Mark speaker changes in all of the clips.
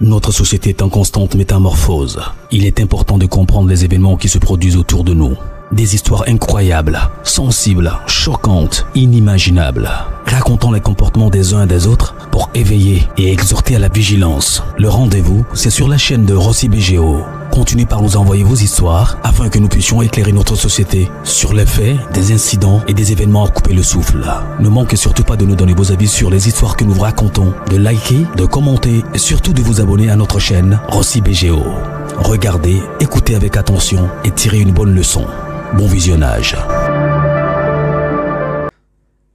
Speaker 1: Notre société est en constante métamorphose. Il est important de comprendre les événements qui se produisent autour de nous. Des histoires incroyables, sensibles, choquantes, inimaginables, racontant les comportements des uns et des autres pour éveiller et exhorter à la vigilance. Le rendez-vous, c'est sur la chaîne de Rossi BGO. Continuez par nous envoyer vos histoires afin que nous puissions éclairer notre société sur les faits, des incidents et des événements à couper le souffle. Ne manquez surtout pas de nous donner vos avis sur les histoires que nous vous racontons, de liker, de commenter et surtout de vous abonner à notre chaîne Rossi BGO. Regardez, écoutez avec attention et tirez une bonne leçon. Bon visionnage.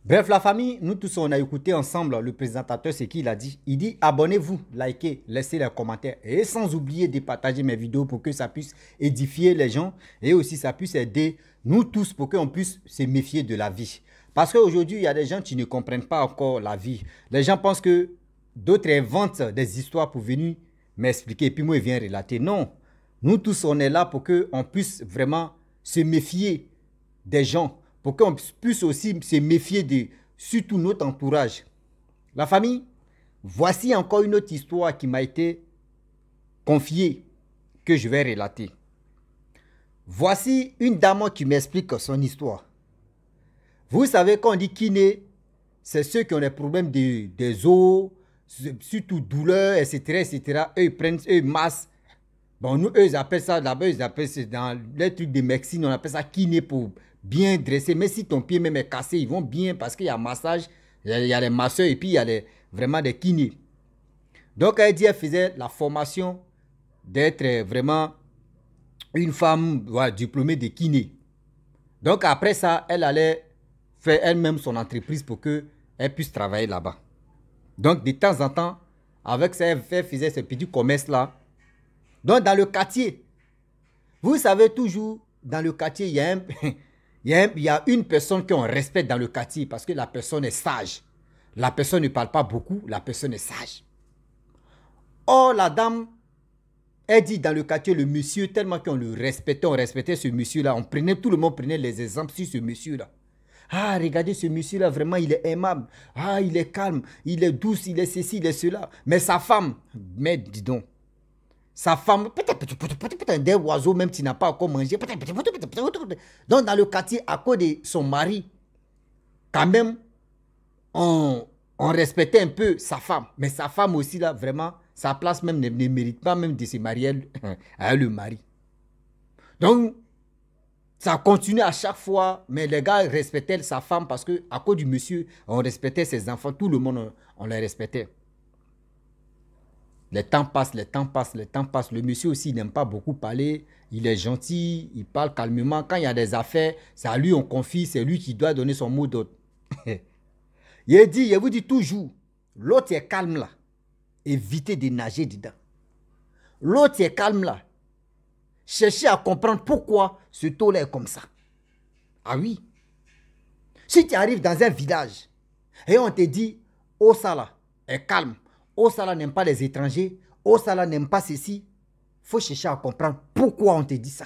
Speaker 1: Bref, la famille, nous tous, on a écouté ensemble le présentateur, c'est qu'il a dit. Il dit abonnez-vous, likez, laissez les commentaires et sans oublier de partager mes vidéos pour que ça puisse édifier les gens et aussi ça puisse aider nous tous pour qu'on puisse se méfier de la vie. Parce qu'aujourd'hui, il y a des gens qui ne comprennent pas encore la vie. Les gens pensent que d'autres inventent des histoires pour venir m'expliquer et puis moi, je viens relater. Non, nous tous, on est là pour qu'on puisse vraiment se méfier des gens pour qu'on puisse aussi se méfier de surtout notre entourage. La famille, voici encore une autre histoire qui m'a été confiée que je vais relater. Voici une dame qui m'explique son histoire. Vous savez quand on dit kiné, c'est ceux qui ont des problèmes des os, surtout douleur, etc., etc. Eux, ils prennent, eux, masse. Bon, nous, eux, ils appellent ça, là-bas, ils appellent dans les trucs de médecine, on appelle ça kiné pour bien dressé. Mais si ton pied même est cassé, ils vont bien parce qu'il y a massage, il y a les masseurs et puis il y a vraiment des kinés. Donc, elle dit, elle faisait la formation d'être vraiment une femme diplômée de kiné. Donc, après ça, elle allait faire elle-même son entreprise pour qu'elle puisse travailler là-bas. Donc, de temps en temps, avec ça, elle faisait ce petit commerce-là. Donc, dans le quartier, vous savez toujours, dans le quartier, il y a un... Il y, a une personne qu'on respecte dans le quartier parce que la personne est sage. La personne ne parle pas beaucoup, la personne est sage. Or, la dame, elle dit dans le quartier, le monsieur, tellement qu'on le respectait, on respectait ce monsieur-là, on prenait, tout le monde prenait les exemples sur ce monsieur-là. Ah, regardez ce monsieur-là, vraiment, il est aimable. Ah, il est calme, il est douce, il est ceci, il est cela. Mais sa femme, mais dis donc, sa femme, peut-être des oiseaux même s'il n'a pas encore mangé. Donc dans le quartier, à cause de son mari, quand même, on, on respectait un peu sa femme. Mais sa femme aussi, là, vraiment, sa place même ne, mérite pas même de se marier à le mari. Donc, ça continue à chaque fois, mais les gars respectaient sa femme parce que à cause du monsieur, on respectait ses enfants, tout le monde, on les respectait. Le temps passe, le temps passe, le temps passe. Le monsieur aussi, n'aime pas beaucoup parler. Il est gentil, il parle calmement. Quand il y a des affaires, c'est à lui on confie, c'est lui qui doit donner son mot d'autre. il dit, il vous dit toujours, l'autre est calme là. Évitez de nager dedans. L'autre est calme là. Cherchez à comprendre pourquoi ce taux-là est comme ça. Ah oui. Si tu arrives dans un village et on te dit, oh ça là, est calme. Osala oh, n'aime pas les étrangers, Osala oh, n'aime pas ceci. faut chercher à comprendre pourquoi on te dit ça.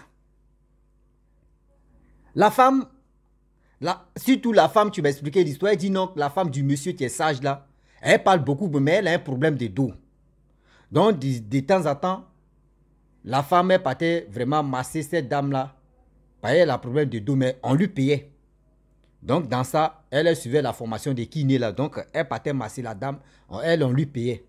Speaker 1: La femme, surtout la femme, tu m'as expliqué l'histoire, elle dit non, la femme du monsieur qui est sage là, elle parle beaucoup, mais elle a un problème de dos. Donc, de, temps en temps, la femme, elle partait vraiment masser cette dame là. Bah, elle a un problème de dos, mais on lui payait. Donc, dans ça, elle, suivait la formation de kiné là. Donc, elle partait masser la dame. Elle, on lui payait.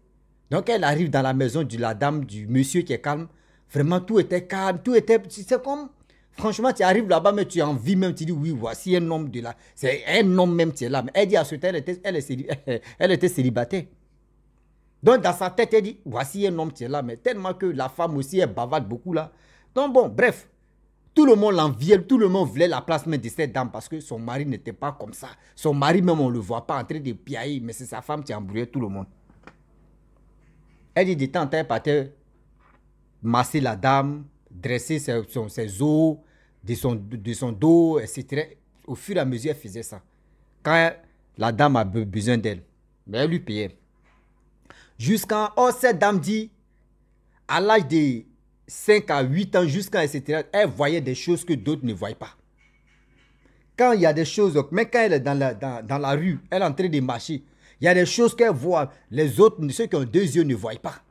Speaker 1: Donc, elle arrive dans la maison de la dame, du monsieur qui est calme. Vraiment, tout était calme. Tout était. C'est comme. Franchement, tu arrives là-bas, mais tu as envie même, tu dis oui, voici un homme de là. C'est un homme même, tu es là. Mais elle dit à ce temps, elle était, elle, était, célibataire. Donc, dans sa tête, elle dit voici un homme, tu es là. Mais tellement que la femme aussi, elle bavarde beaucoup là. Donc, bon, bref. Tout le monde l'enviait, tout le monde voulait la place de cette dame parce que son mari n'était pas comme ça. Son mari même, on ne le voit pas en train de mais c'est sa femme qui embrouillait tout le monde. Elle dit de en masser la dame, dresser ses, os, de son, dos, etc. Au fur et à mesure, elle faisait ça. Quand la dame a besoin d'elle, mais elle lui payait. Jusqu'à, oh, cette dame dit, à l'âge de 5 à 8 ans jusqu'à etc., elle voyait des choses que d'autres ne voyaient pas. Quand il y a des choses, même quand elle est dans la, dans, dans la rue, elle est en train de marcher, il y a des choses qu'elle voit, les autres, ceux qui ont deux yeux ne voient pas.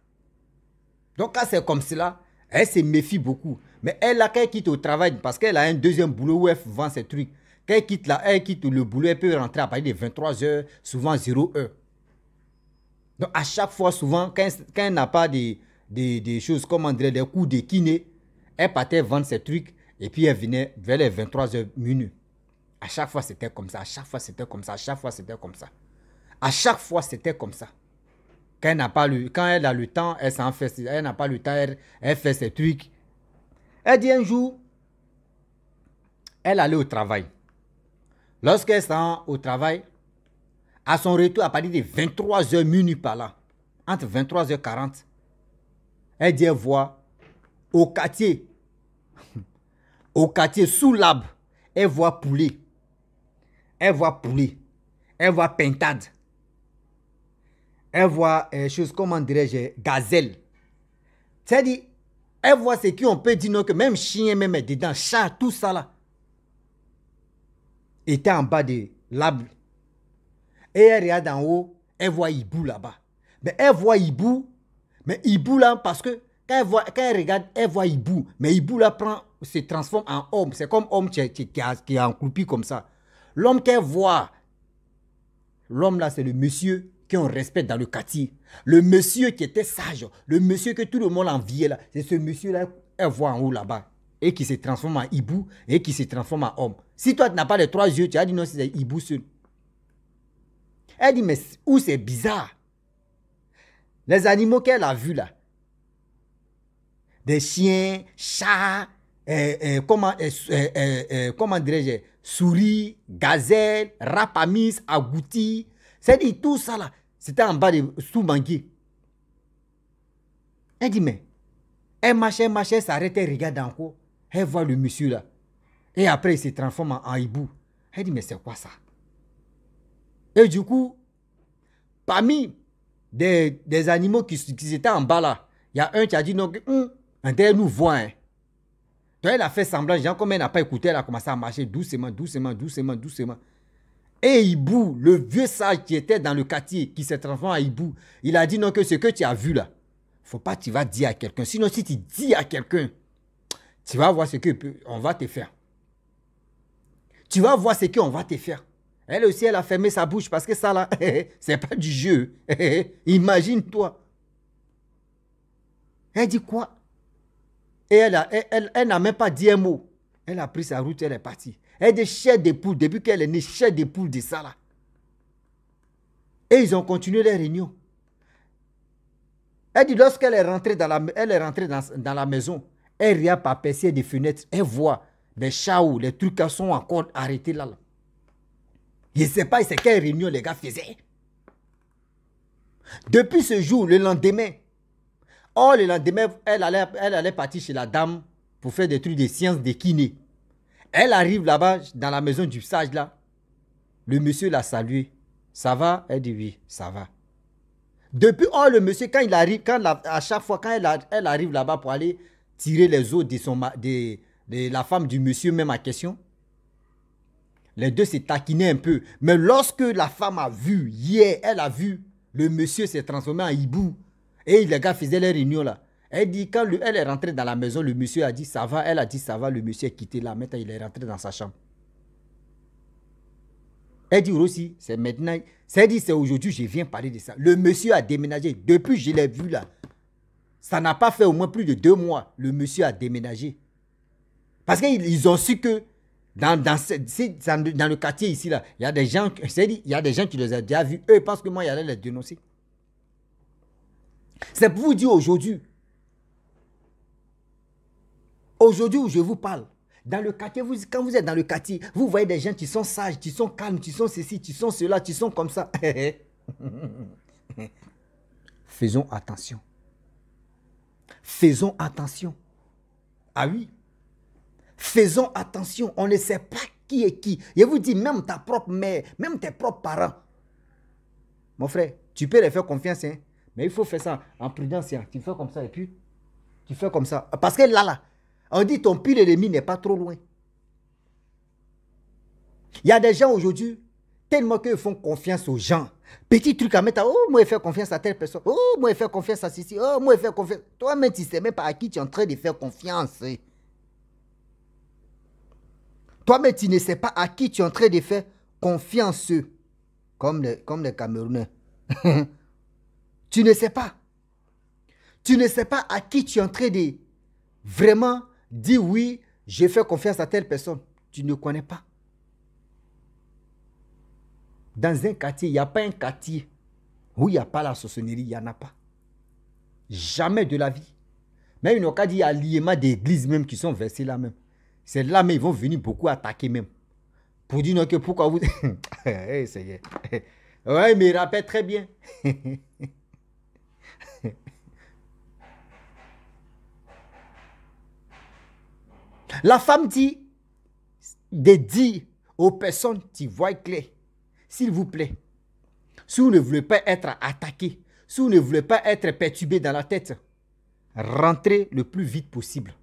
Speaker 1: Donc quand c'est comme cela, elle se méfie beaucoup. Mais elle, là, quand elle quitte au travail, parce qu'elle a un deuxième boulot où elle vend ses trucs, quand elle quitte là, elle quitte le boulot, elle peut rentrer à partir de 23h, souvent 0h. Donc à chaque fois, souvent, quand, elle, elle n'a pas de des, choses, comme André des coups de kiné. Elle partait vendre ses trucs et puis elle venait vers les 23h minuit. À chaque fois, c'était comme ça. À chaque fois, c'était comme ça. À chaque fois, c'était comme ça. À chaque fois, c'était comme ça. Quand elle, n'a pas le, quand elle a le temps, elle s'en fait. Elle n'a pas le temps, elle, fait ses trucs. Elle dit un jour, elle allait au travail. Lorsqu'elle s'en au travail, à son retour, à partir des 23h minuit par là, entre 23h40 elle voit au quartier, au quartier sous l'arbre, elle voit poulet. Elle voit poulet. Elle voit pentade. Elle voit, euh, chose, comment dirais-je, gazelle. C'est-à-dire, elle voit ce qui on peut dire, que même chien, même dedans, chat, tout ça là, était en bas de l'arbre. Et elle regarde en haut, elle voit hibou là-bas. Mais elle voit hibou, mais Ibou là, parce que quand elle, voit, quand regarde, elle voit Hibou. Mais Ibou là prend, se transforme en homme. C'est comme homme qui, est, qui, encroupi comme ça. L'homme qu'elle voit, l'homme là, c'est le monsieur qu'on respecte dans le quartier. Le monsieur qui était sage, le monsieur que tout le monde enviait là, c'est ce monsieur-là qu'elle voit en haut là-bas. Et qui se transforme en hibou et qui se transforme en homme. Si toi, tu n'as pas les trois yeux, tu as dit non, c'est hibou seul. Elle dit, mais où c'est bizarre les animaux qu'elle a vus là. Des chiens, chats, euh, euh, comment, euh, comment dirais-je, souris, gazelles, rapamis, Agouti... C'est dit tout ça là. C'était en bas de sous-banquier. Elle dit, mais elle marche, elle elle s'arrête, elle regarde encore. Elle voit le monsieur là. Et après, il se transforme en hibou. Elle dit, mais c'est quoi ça? Et du coup, parmi des, animaux qui, étaient en bas là. Il y a un qui a dit non, un un nous voit. elle a fait semblant, genre comme elle n'a pas écouté, elle a commencé à marcher doucement, doucement, doucement, doucement. Et Hibou, le vieux sage qui était dans le quartier, qui s'est transformé à Hibou, il a dit non que ce que tu as vu là, faut pas tu vas dire à quelqu'un. Sinon, si tu dis à quelqu'un, tu vas voir ce qu'on va te faire. Tu vas voir ce qu'on va te faire. Elle aussi, elle a fermé sa bouche parce que ça là, c'est pas du jeu. Imagine-toi. Elle dit quoi Et elle, n'a elle, elle, même pas dit un mot. Elle a pris sa route, elle est partie. Elle est chère des poules. Depuis qu'elle est née, chère des poules de ça là. Et ils ont continué les réunions. Elle dit, lorsqu'elle est rentrée dans la, elle est rentrée dans, la maison, elle regarde pas percée des fenêtres, elle voit des ou les trucs qui sont encore arrêtés là. là. Je ne sais pas c'est quelle réunion les gars faisaient. Depuis ce jour, le lendemain, oh le lendemain, elle allait, partir chez la dame pour faire des trucs de sciences des kiné. Elle arrive là-bas, dans la maison du sage là. Le monsieur l'a salué. Ça va Elle dit oui, ça va. Depuis, oh le monsieur, quand il arrive, quand à chaque fois, quand elle, arrive là-bas pour aller tirer les os de, son, de la femme du monsieur même à question, les deux se taquinaient un peu. Mais lorsque la femme a vu, hier, elle a vu, le monsieur s'est transformé en hibou. Et les gars faisaient les réunions là. Elle dit, quand elle est rentrée dans la maison, le monsieur a dit ça va. Elle a dit ça va, le monsieur est quitté là. Maintenant, il est rentré dans sa chambre. Elle dit aussi, c'est maintenant. C'est dit, c'est aujourd'hui, je viens parler de ça. Le monsieur a déménagé. Depuis, je l'ai vu là. Ça n'a pas fait au moins plus de deux mois. Le monsieur a déménagé. Parce qu'ils ont su que dans, dans, le quartier ici, là, il y a des gens, il y a des gens qui les ont déjà vus. Eux, parce que moi, il j'allais les dénoncer. C'est pour vous dire aujourd'hui. Aujourd'hui où je vous parle, dans le quartier, vous, quand vous êtes dans le quartier, vous voyez des gens qui sont sages, qui sont calmes, qui sont ceci, qui sont cela, qui sont comme ça. Faisons attention. Faisons attention. Ah oui, Faisons attention, on ne sait pas qui est qui. Je vous dis, même ta propre mère, même tes propres parents. Mon frère, tu peux leur faire confiance, hein? mais il faut faire ça en prudence. Hein. Tu fais comme ça et puis tu fais comme ça. Parce que là, là, on dit ton pire ennemi n'est pas trop loin. Il y a des gens aujourd'hui, tellement qu'ils font confiance aux gens. Petit truc à mettre, oh, moi, je fais confiance à telle personne. Oh, moi, je fais confiance à ceci. Oh, moi, je fais confiance. Toi-même, tu ne sais même pas à qui tu es en train de faire confiance. Hein. Toi-même, tu ne sais pas à qui tu es en train de faire confiance, comme les, comme les Camerounais. tu ne sais pas. Tu ne sais pas à qui tu es en train de vraiment dire oui, j'ai fait confiance à telle personne. Tu ne connais pas. Dans un quartier, il n'y a pas un quartier où il n'y a pas la sorcellerie, il n'y en a pas. Jamais de la vie. Même il y a qu'à dire même qui sont versées là même. C'est là, mais ils vont venir beaucoup attaquer même. Pour dire que pourquoi vous. Oui, Ouais, mais il rappelle très bien. La femme dit, de aux personnes qui voient clair, s'il vous plaît, si vous ne voulez pas être attaqué, si vous ne voulez pas être perturbé dans la tête, rentrez le plus vite possible.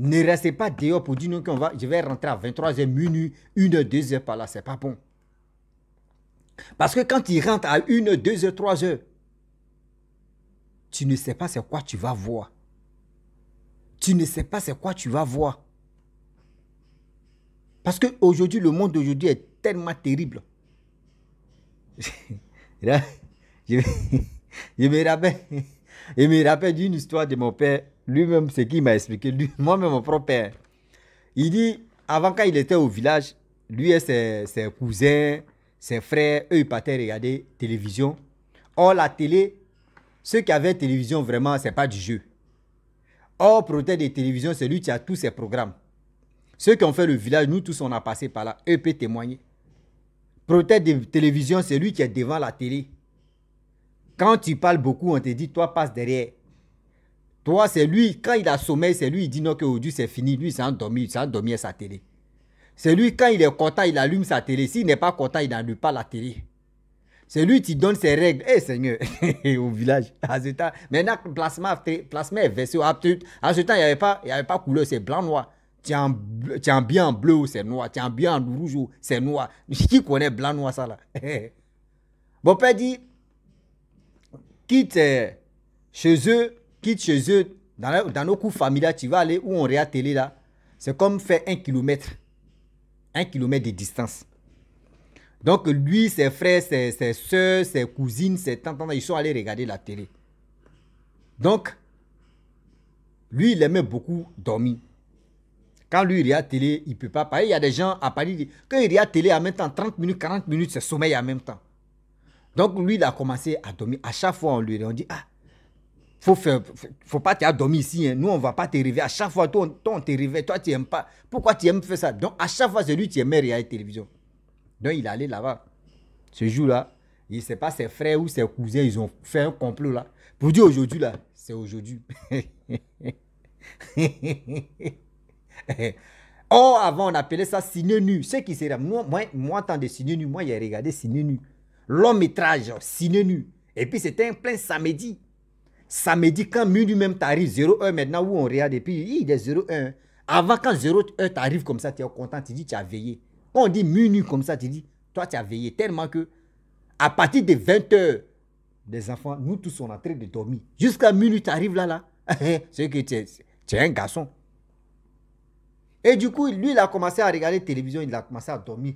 Speaker 1: Ne restez pas dehors pour dire non, je vais rentrer à 23h, minuit, 1h, 2h par là. ce n'est pas bon. Parce que quand tu rentres à 1h, 2h, 3h, tu ne sais pas c'est quoi tu vas voir. Tu ne sais pas c'est quoi tu vas voir. Parce qu'aujourd'hui, le monde d'aujourd'hui est tellement terrible. je, je me rappelle. Il me rappelle d'une histoire de mon père, lui-même, ce qui m'a expliqué, moi-même, mon propre père. Il dit, avant quand il était au village, lui et ses, cousins, ses frères, eux, ils partaient regarder télévision. Or, la télé, ceux qui avaient télévision, vraiment, c'est pas du jeu. Or, protège des télévisions, c'est lui qui a tous ses programmes. Ceux qui ont fait le village, nous tous, on a passé par là. Eux peuvent témoigner. Protège des télévisions, c'est lui qui est devant la télé. Quand tu parles beaucoup, on te dit, toi, passe derrière. Toi, c'est lui, quand il a sommeil, c'est lui, il dit non, que aujourd'hui, c'est fini. Lui, il s'est endormi, il s'est endormi à sa télé. C'est lui, quand il est content, il allume sa télé. S'il n'est pas content, il n'allume pas la télé. C'est lui qui donne ses règles. Eh Seigneur, au village, à ce temps, maintenant, plasma, plasma est versé. Ah, à ce temps, il n'y avait, pas, il couleur, c'est blanc-noir. Tiens, as bien en bleu, oh, c'est noir. Tu bien en rouge, oh, c'est noir. Qui connaît blanc-noir, ça là Mon père dit, quitte euh, chez eux, quitte chez eux, dans, nos cours familiales, tu vas aller où on la télé là. C'est comme faire un kilomètre. Un kilomètre de distance. Donc lui, ses frères, ses, ses soeurs, ses cousines, ses tantes, ils sont allés regarder la télé. Donc, lui, il aimait beaucoup dormir. Quand lui, il regarde télé, il ne peut pas parler. Il y a des gens à Paris, quand il regarde télé en même temps, 30 minutes, 40 minutes, c'est sommeil en même temps. Donc lui, il a commencé à dormir. À chaque fois, on lui on dit, ah, faut faire, faut pas dormir ici. Hein. Nous, on va pas te réveiller. À chaque fois, toi, on te réveille. Toi, tu aimes pas. Pourquoi tu aimes faire ça Donc, à chaque fois, c'est lui qui aimait regarder la télévision. Donc, il est allé là-bas. Ce jour-là, il ne sait pas ses frères ou ses cousins, ils ont fait un complot là. Pour dire aujourd'hui, là, c'est aujourd'hui. oh avant, on appelait ça signe nu. Ce qui serait. moi, moi, moi, tant de signe nu, moi, j'ai regardé signe nu long métrage ciné nu. Et puis c'était un plein samedi. Samedi, quand minuit même t'arrives, 0 maintenant où on regarde, et puis il est 0-1. Avant, quand 0-1 t'arrive comme ça, tu es content, tu dis tu as veillé. Quand on dit minuit comme ça, tu dis toi tu as veillé tellement que à partir de 20 h des enfants, nous tous on est en train de dormir. Jusqu'à minuit, tu arrives là, là. Eh, c'est que tu es un garçon. Et du coup, lui, il a commencé à regarder la télévision, il a commencé à dormir.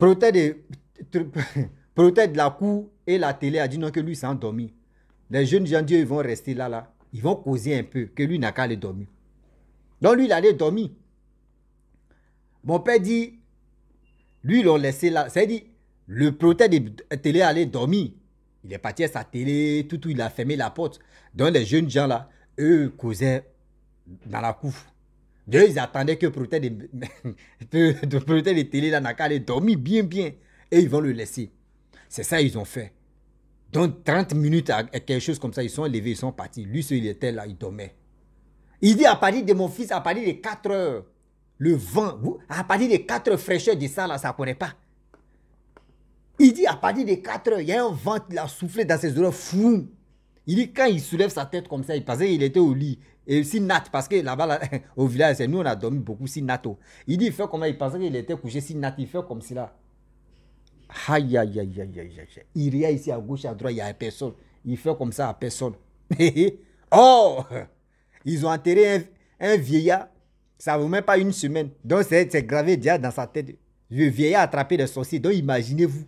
Speaker 1: Protège, de la cour et la télé a dit non que lui s'est endormi. Les jeunes gens Dieu, ils vont rester là, là. Ils vont causer un peu, que lui n'a qu'à aller dormir. Donc lui, il allait dormir. Mon père dit, lui, ils l'ont laissé là. cest dit dire le protège de télé allait dormir. Il est parti à sa télé, tout, tout, il a fermé la porte. Donc les jeunes gens là, eux, causaient dans la cour. D'ailleurs, ils attendaient que le de, de, télé là n'a dormi bien, bien. Et ils vont le laisser. C'est ça ils ont fait. Donc, 30 minutes quelque chose comme ça, ils sont levés, ils sont partis. Lui, il était là, il dormait. Il dit à partir de mon fils, à partir de 4 heures, le vent, à partir des 4 heures fraîcheur de ça, là, ça ne connaît pas. Il dit à partir des 4 heures, il y a un vent qui l'a soufflé dans ses oreilles, fou. Il dit quand il soulève sa tête comme ça, il pensait qu'il était au lit. Et si Nat, parce que là-bas, au village, nous, on a dormi beaucoup si Nato. Il dit, il fait comment Il pensait qu'il était couché si Nat, il fait comme cela. Aïe, aïe, aïe, aïe, aïe, aïe. Il y a ici à gauche, à droite, il n'y a personne. Il fait comme ça à personne. oh Ils ont enterré un, vieillard, ça ne vaut même pas une semaine. Donc, c'est gravé déjà dans sa tête. Le vieillard attrapé le sorcier. Donc, imaginez-vous.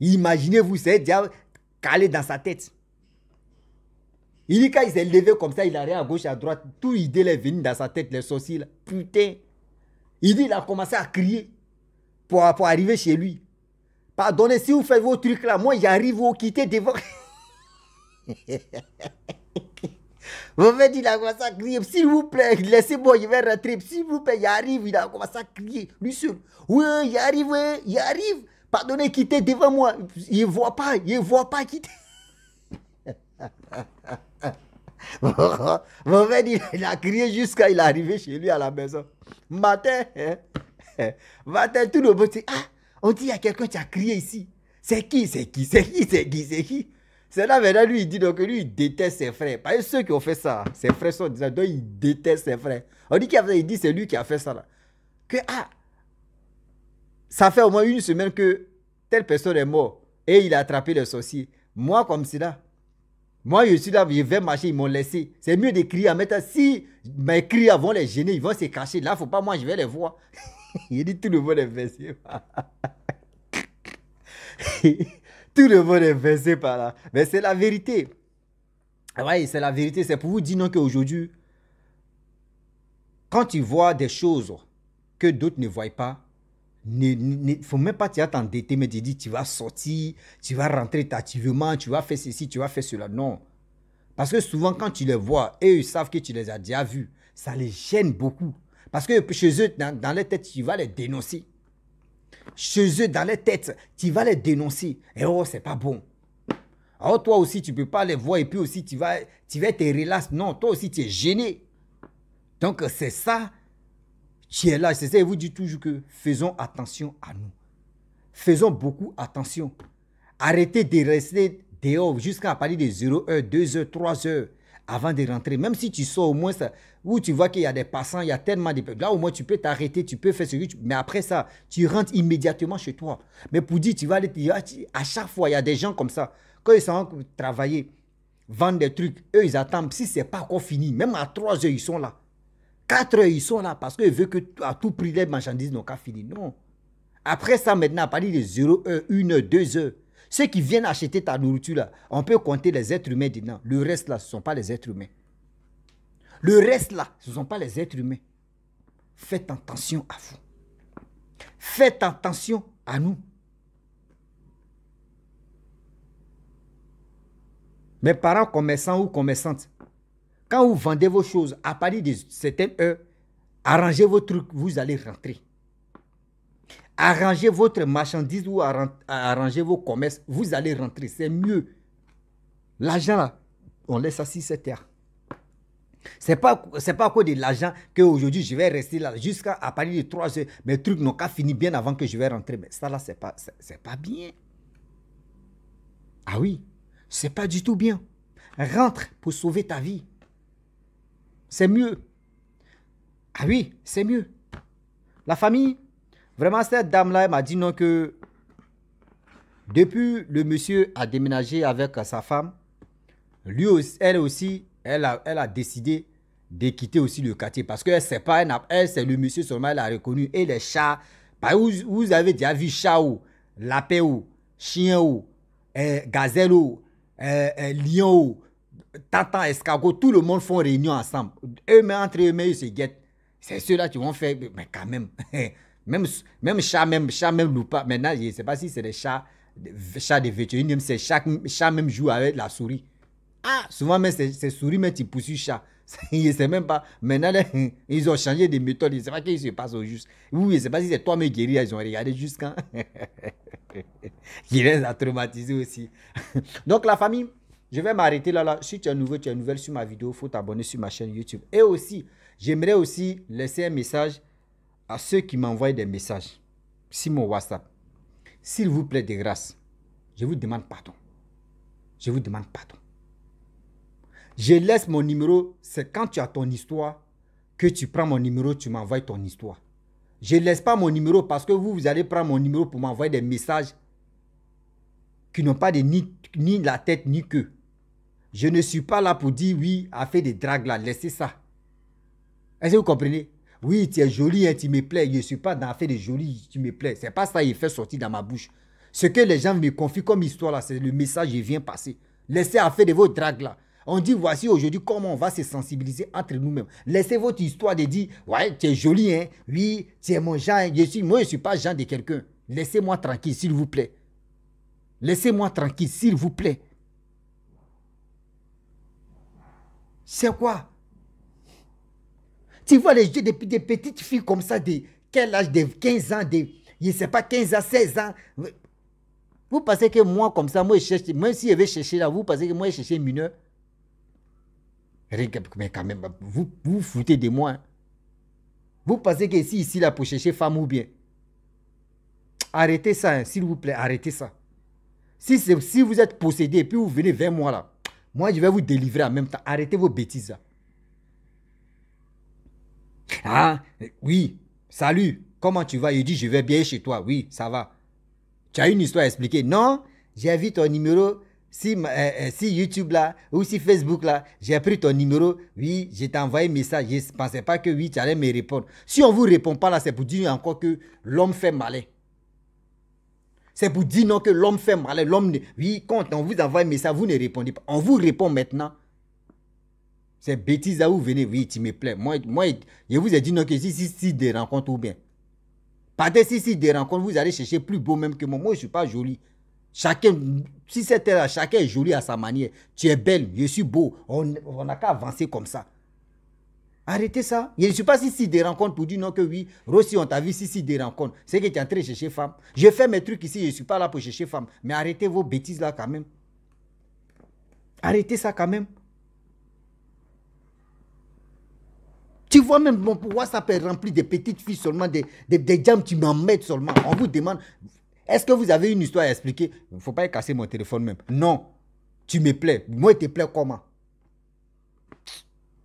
Speaker 1: Imaginez-vous, c'est déjà calé dans sa tête. Il dit quand il s'est levé comme ça, il a rien à gauche, à droite. Tout idée est venue dans sa tête, les sourcils. Putain. Il dit, il a commencé à crier pour, pour arriver chez lui. Pardonnez, si vous faites vos trucs là, moi j'arrive, vous quittez devant. vous faites, il a commencé à crier. S'il vous plaît, laissez-moi, je vais rentrer. S'il vous plaît, j'arrive. Il a commencé à crier. Lui seul. Oui, j'arrive, oui, j'arrive. Pardonnez, quittez devant moi. Il ne voit pas, il ne voit pas quitter. il, a crié jusqu'à il est arrivé chez lui à la maison. Matin, hein, matin, tout le monde dit, ah, on dit, il y a quelqu'un qui a crié ici. C'est qui, c'est qui, c'est qui, c'est qui, c'est qui C'est là maintenant, lui, il dit donc, lui, il déteste ses frères. Parce que ceux qui ont fait ça, ses frères sont disant, donc il déteste ses frères. On dit qu'il a il dit, c'est lui qui a fait ça Que, ah, ça fait au moins une semaine que telle personne est morte et il a attrapé le sorcier. Moi, comme cela, moi, je suis là, je vais marcher, ils m'ont laissé. C'est mieux d'écrire, crier Si mes cris vont les gêner, ils vont se cacher. Là, faut pas, moi, je vais les voir. il dit tout le monde est versé. tout le monde est versé par là. Mais c'est la vérité. Oui, c'est la vérité. C'est pour vous dire non qu'aujourd'hui, quand tu vois des choses que d'autres ne voient pas, il ne, faut même pas t'endetter, mais te dit tu vas sortir, tu vas rentrer tativement tu vas faire ceci, tu vas faire cela. Non. Parce que souvent, quand tu les vois, et ils savent que tu les as déjà vus, ça les gêne beaucoup. Parce que chez eux, dans, dans leur tête, tu vas les dénoncer. Chez eux, dans leur tête, tu vas les dénoncer. Et oh, c'est pas bon. Alors oh, toi aussi, tu ne peux pas les voir et puis aussi, tu vas, tu vas te relâcher Non, toi aussi, tu es gêné. Donc, c'est ça qui est là. C'est ça, il vous dit toujours que faisons attention à nous. Faisons beaucoup attention. Arrêtez de rester dehors jusqu'à parler des 0h, 2h, 3h avant de rentrer. Même si tu sors au moins, ça, où tu vois qu'il y a des passants, il y a tellement de... Là, au moins, tu peux t'arrêter, tu peux faire ce que tu... Mais après ça, tu rentres immédiatement chez toi. Mais pour dire, tu vas aller... À chaque fois, il y a des gens comme ça. Quand ils sont en train de travailler, vendre des trucs, eux, ils attendent. Si c'est pas encore fini, même à 3 h ils sont là. 4 heures, ils sont là parce qu'ils veulent que à tout prix les marchandises n'ont qu'à finir. Non. Après ça, maintenant, à partir de 0 1, 1 heure, 2 heures, ceux qui viennent acheter ta nourriture, là, on peut compter les êtres humains dedans. Le reste, là, ce ne sont pas les êtres humains. Le reste, là, ce ne sont pas les êtres humains. Faites attention à vous. Faites attention à nous. Mes parents commerçants ou commerçantes, quand vous vendez vos choses à Paris de certaines heures, arrangez vos trucs, vous allez rentrer. Arrangez votre marchandise ou arrangez vos commerces, vous allez rentrer. C'est mieux. L'argent, là, on laisse assis cette terre. C'est pas, c'est pas à cause de l'argent que aujourd'hui je vais rester là jusqu'à Paris de 3 heures. Mes trucs n'ont pas fini bien avant que je vais rentrer. Mais ça là, c'est pas, c'est, pas bien. Ah oui, c'est pas du tout bien. Rentre pour sauver ta vie c'est mieux. Ah oui, c'est mieux. La famille, vraiment, cette dame-là m'a dit non que depuis le monsieur a déménagé avec sa femme, lui elle aussi, elle a, elle a décidé de quitter aussi le quartier parce que sait pas, elle, c'est le monsieur seulement, elle a reconnu. Et les chats, bah, vous, avez déjà vu chat ou lapin ou chien ou eh, gazelle eh, eh, lion Tata, escargot, tout le monde font réunion ensemble. Eux-mêmes, entre eux-mêmes, ils se guettent. C'est ceux-là qui vont faire, mais quand même, même, même chat, même chat, même loupa. Maintenant, je ne sais pas si c'est des chats, des chats de vétérinaire, c'est chaque chat même joue avec la souris. Ah, souvent, mais c'est souris, mais tu poursuis chat. je ne sais même pas. Maintenant, ils ont changé de méthode. Je ne sais pas ce qui se passe au juste. Oui, je ne sais pas si c'est toi, mais guéri, ils ont regardé jusqu'à. Qui les a traumatisés aussi. Donc, la famille, je vais m'arrêter là, là. Si tu es nouveau, tu es nouvelle sur ma vidéo, il faut t'abonner sur ma chaîne YouTube. Et aussi, j'aimerais aussi laisser un message à ceux qui m'envoient des messages sur mon WhatsApp. S'il vous plaît, de grâce, je vous demande pardon. Je vous demande pardon. Je laisse mon numéro, c'est quand tu as ton histoire que tu prends mon numéro, tu m'envoies ton histoire. Je ne laisse pas mon numéro parce que vous, vous allez prendre mon numéro pour m'envoyer des messages qui n'ont pas de, ni, ni la tête ni queue. Je ne suis pas là pour dire oui, à faire des dragues là, laissez ça. Est-ce que vous comprenez Oui, tu es joli, hein, tu me plais. Je ne suis pas dans faire des jolies, tu me plais. C'est pas ça qui fait sortir dans ma bouche. Ce que les gens me confient comme histoire là, c'est le message qui vient passer. Laissez à faire de vos dragues là. On dit voici aujourd'hui comment on va se sensibiliser entre nous-mêmes. Laissez votre histoire de dire ouais tu es joli hein, oui tu es mon genre, Moi, hein. je suis moi je suis pas genre de quelqu'un. Laissez-moi tranquille s'il vous plaît. Laissez-moi tranquille s'il vous plaît. C'est quoi Tu vois les jeux des, des, petites filles comme ça, de quel âge De 15 ans, de, je ne sais pas, 15 ans, 16 ans. Vous pensez que moi, comme ça, moi, je cherche, même si je vais chercher là, vous pensez que moi, je cherche mineur Mais quand même, vous vous foutez de moi. Hein. Vous pensez que ici, ici, là, pour chercher femme ou bien Arrêtez ça, hein, s'il vous plaît, arrêtez ça. Si, si vous êtes possédé et puis vous venez vers moi là, moi, je vais vous délivrer en même temps. Arrêtez vos bêtises. Ah, oui, salut, comment tu vas Il dit, je vais bien chez toi. Oui, ça va. Tu as une histoire à expliquer. Non, j'ai vu ton numéro si, euh, euh, si, YouTube là ou si Facebook là, j'ai pris ton numéro, oui, je t'ai envoyé un message, je ne pensais pas que oui, tu allais me répondre. Si on ne vous répond pas là, c'est pour dire encore que l'homme fait malin. C'est pour dire non que l'homme fait mal. L'homme, oui, quand on vous envoie mais ça vous ne répondez pas. On vous répond maintenant. C'est bêtise à vous venez. Oui, tu me plais. Moi, moi, je vous ai dit non que si, si, si, des rencontres ou bien. Partez si, si, des rencontres, vous allez chercher plus beau même que moi. Moi, je ne suis pas joli. Chacun, si c'était là, chacun est joli à sa manière. Tu es belle, je suis beau. On n'a qu'à avancer comme ça. Arrêtez ça. Je ne suis pas ici des rencontres pour dire non que oui. Rossi, on t'a vu ici des rencontres. C'est que tu es en train de chercher femme. Je fais mes trucs ici, je ne suis pas là pour chercher femme. Mais arrêtez vos bêtises là quand même. Arrêtez ça quand même. Tu vois même mon WhatsApp est rempli de petites filles seulement, des, des, des jambes, tu m'en seulement. On vous demande, est-ce que vous avez une histoire à expliquer Il ne faut pas casser mon téléphone même. Non, tu me plais. Moi, je te plais comment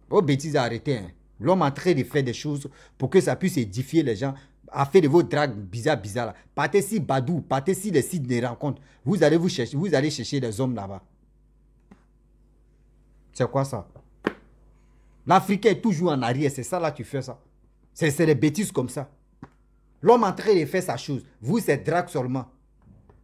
Speaker 1: vos bêtises arrêtez. Hein. L'homme en train de faire des choses pour que ça puisse édifier les gens. a fait de vos dragues bizarres, bizarres. Partez si Badou, partez si les sites des rencontres. Vous allez vous chercher, vous allez chercher des hommes là-bas. C'est quoi ça? L'Africain est toujours en arrière, c'est ça là tu fais ça. C'est des bêtises comme ça. L'homme en train de faire sa chose. Vous, c'est drague seulement.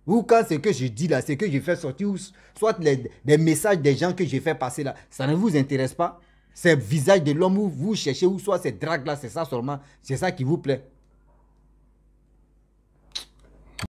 Speaker 1: vous quand ce que je dis là, c'est que je fais sortir, soit les, les, messages des gens que je fais passer là, ça ne vous intéresse pas. C'est visage de l'homme où vous cherchez, ou soit ces drague là c'est ça seulement, c'est ça qui vous plaît.